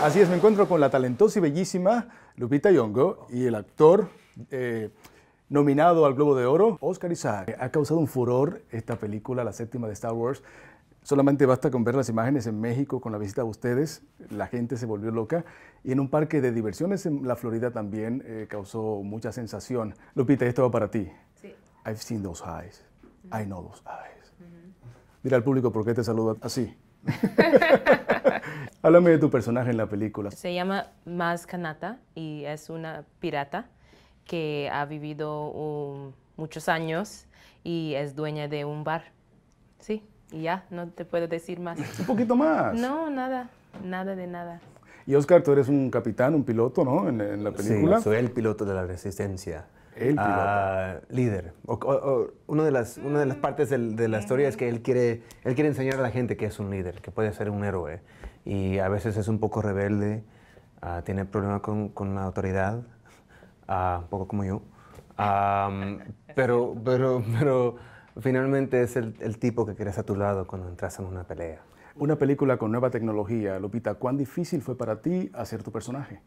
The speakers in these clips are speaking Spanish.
Así es, me encuentro con la talentosa y bellísima Lupita Yongo y el actor eh, Nominado al Globo de Oro, Oscar Isaac. Eh, ha causado un furor esta película, la séptima de Star Wars. Solamente basta con ver las imágenes en México con la visita de ustedes, la gente se volvió loca y en un parque de diversiones en la Florida también eh, causó mucha sensación. Lupita, esto va para ti. Sí. I've seen those eyes. I know those eyes. Mira al público por qué te saluda así. Háblame de tu personaje en la película. Se llama Maz Kanata y es una pirata que ha vivido muchos años y es dueña de un bar. Sí, y ya, no te puedo decir más. Un poquito más. No, nada, nada de nada. Y Oscar, tú eres un capitán, un piloto, ¿no? En, la película. Sí, soy el piloto de la resistencia. El piloto. Ah, líder. una, de las, una de las partes de, la historia es que él quiere, él quiere enseñar a la gente que es un líder, que puede ser un héroe. Y a veces es un poco rebelde, ah, tiene problemas con, con la autoridad, Ah, un poco como yo. pero, pero, pero finalmente es el, tipo que quieres a tu lado cuando entras en una pelea. Una película con nueva tecnología, Lupita, ¿cuán difícil fue para ti hacer tu personaje?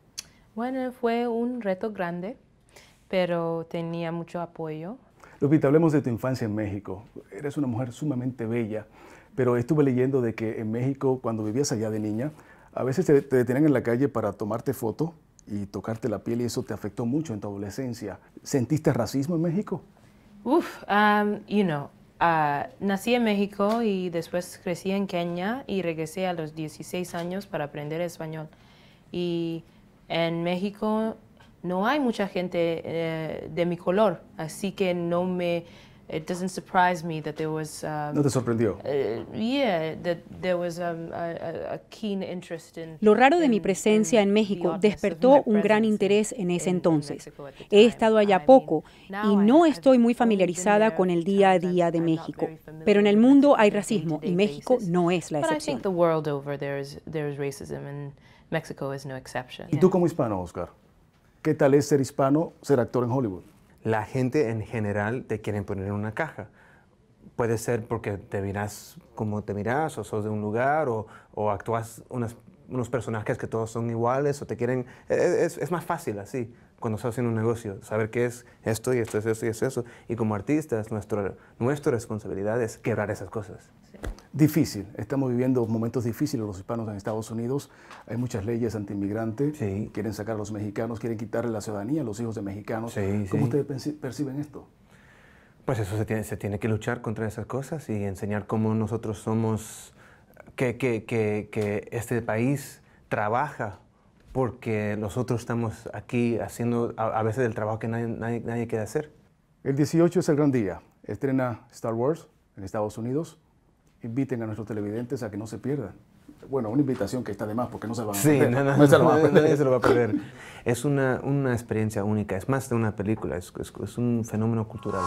Bueno, fue un reto grande, pero tenía mucho apoyo. Lupita, hablemos de tu infancia en México. Eres una mujer sumamente bella, pero estuve leyendo de que en México, cuando vivías allá de niña, a veces te, te detenían en la calle para tomarte foto y tocarte la piel y eso te afectó mucho en tu adolescencia. ¿Sentiste racismo en México? Uf, um, you know, uh, nací en México y después crecí en Kenia y regresé a los 16 años para aprender español. Y en México no hay mucha gente eh, de mi color, así que no me Um, no te sorprendió. Uh, yeah, that there was um, a, keen interest in, Lo raro de mi presencia en México despertó un gran interés en ese entonces. He estado allá poco y no estoy muy familiarizada con el día a día de México. Pero en el mundo hay racismo y México no es la excepción. ¿Y tú como hispano, Oscar? ¿Qué tal es ser hispano, ser actor en Hollywood? la gente en general te quieren poner en una caja. Puede ser porque te miras como te miras, o sos de un lugar, o, o actúas unos personajes que todos son iguales, o te quieren... E, e, es, más fácil así cuando estás en un negocio, saber qué es esto y esto es esto y es eso. Y como artistas, nuestro, nuestra responsabilidad es quebrar esas cosas difícil. Estamos viviendo momentos difíciles los hispanos en Estados Unidos. Hay muchas leyes antiinmigrantes. Sí. Quieren sacar a los mexicanos, quieren quitarle la ciudadanía a los hijos de mexicanos. ¿Cómo ustedes perciben esto? Pues eso se tiene, se tiene que luchar contra esas cosas y enseñar cómo nosotros somos, que, que, que, este país trabaja porque nosotros estamos aquí haciendo a, veces el trabajo que nadie, nadie quiere hacer. El 18 es el gran día. Estrena Star Wars en Estados Unidos inviten a nuestros televidentes a que no se pierdan. Bueno, una invitación que está de más porque no se van a perder. Sí, va a perder. Es una, una, experiencia única, es más de una película, es un fenómeno cultural.